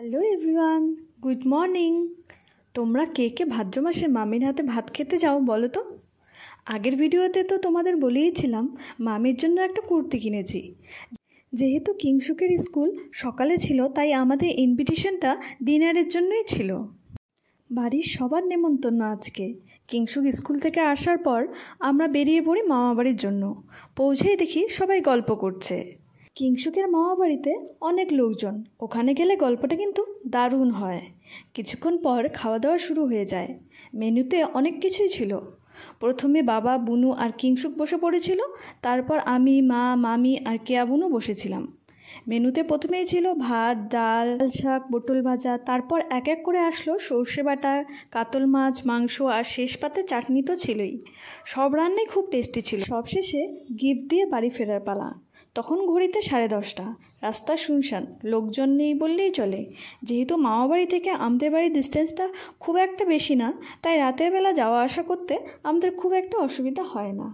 hello everyone good morning তোমরা কে কে ভাদ্র মাসে মামির হাতে ভাত খেতে যাও বলো তো আগের ভিডিওতে তো তোমাদের বলেইছিলাম মামির জন্য একটা কুর্তি কিনেছি যেহেতু কিংসুকের স্কুল সকালে ছিল তাই আমাদের ইনভিটেশনটা ডিনারের জন্যই ছিল বাড়ির সবার নেমন্তন্ন আজকে কিংসুক স্কুল থেকে আসার পর আমরা বেরিয়ে পড়ি মামাবাড়ির জন্য পৌঁছেই দেখি সবাই গল্প করছে কিংশুকের মামা বাড়িতে অনেক লোকজন ওখানে গেলে গল্পটা কিন্তু দারুণ হয় কিছুক্ষণ পর খাওয়া দাওয়া শুরু হয়ে যায় মেনুতে অনেক কিছুই ছিল প্রথমে বাবা বুনু আর কিংশুক বসে পড়েছিল তারপর আমি মা মামি আর কেয়া বুনু বসেছিলাম মেনুতে প্রথমেই ছিল ভাত ডাল শাক পটল ভাজা তারপর এক এক করে আসলো সর্ষে বাটা কাতল মাছ মাংস আর শেষ পাতে চাটনি তো ছিলই সব রান্নাই খুব টেস্টি ছিল সবশেষে গিফট দিয়ে বাড়ি ফেরার পালা তখন ঘড়িতে সাড়ে দশটা রাস্তা শুনশান লোকজন নেই বললেই চলে যেহেতু মামাবাড়ি থেকে আমাদের বাড়ির ডিস্টেন্সটা খুব একটা বেশি না তাই রাতের বেলা যাওয়া আসা করতে আমাদের খুব একটা অসুবিধা হয় না